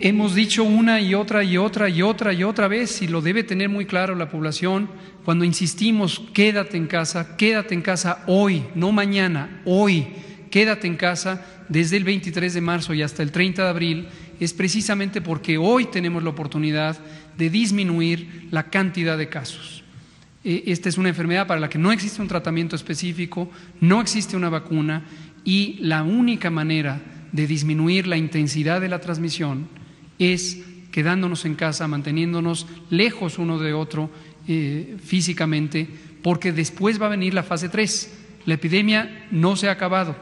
Hemos dicho una y otra y otra y otra y otra vez, y lo debe tener muy claro la población, cuando insistimos, quédate en casa, quédate en casa hoy, no mañana, hoy, quédate en casa desde el 23 de marzo y hasta el 30 de abril, es precisamente porque hoy tenemos la oportunidad de disminuir la cantidad de casos. E, esta es una enfermedad para la que no existe un tratamiento específico, no existe una vacuna y la única manera de disminuir la intensidad de la transmisión es quedándonos en casa, manteniéndonos lejos uno de otro eh, físicamente, porque después va a venir la fase 3. La epidemia no se ha acabado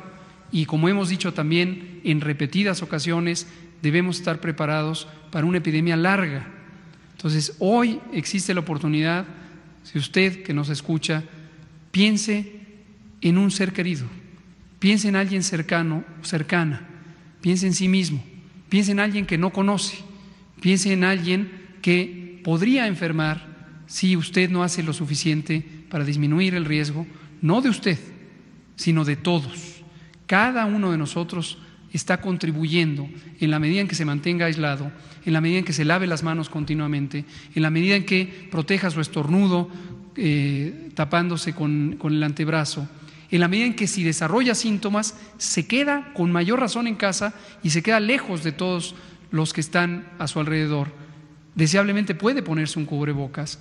y como hemos dicho también en repetidas ocasiones, debemos estar preparados para una epidemia larga. Entonces, hoy existe la oportunidad, si usted que nos escucha, piense en un ser querido, piense en alguien cercano, cercana, piense en sí mismo Piense en alguien que no conoce, piense en alguien que podría enfermar si usted no hace lo suficiente para disminuir el riesgo, no de usted, sino de todos. Cada uno de nosotros está contribuyendo en la medida en que se mantenga aislado, en la medida en que se lave las manos continuamente, en la medida en que proteja su estornudo eh, tapándose con el antebrazo, en la medida en que si desarrolla síntomas, se queda con mayor razón en casa y se queda lejos de todos los que están a su alrededor. Deseablemente puede ponerse un cubrebocas.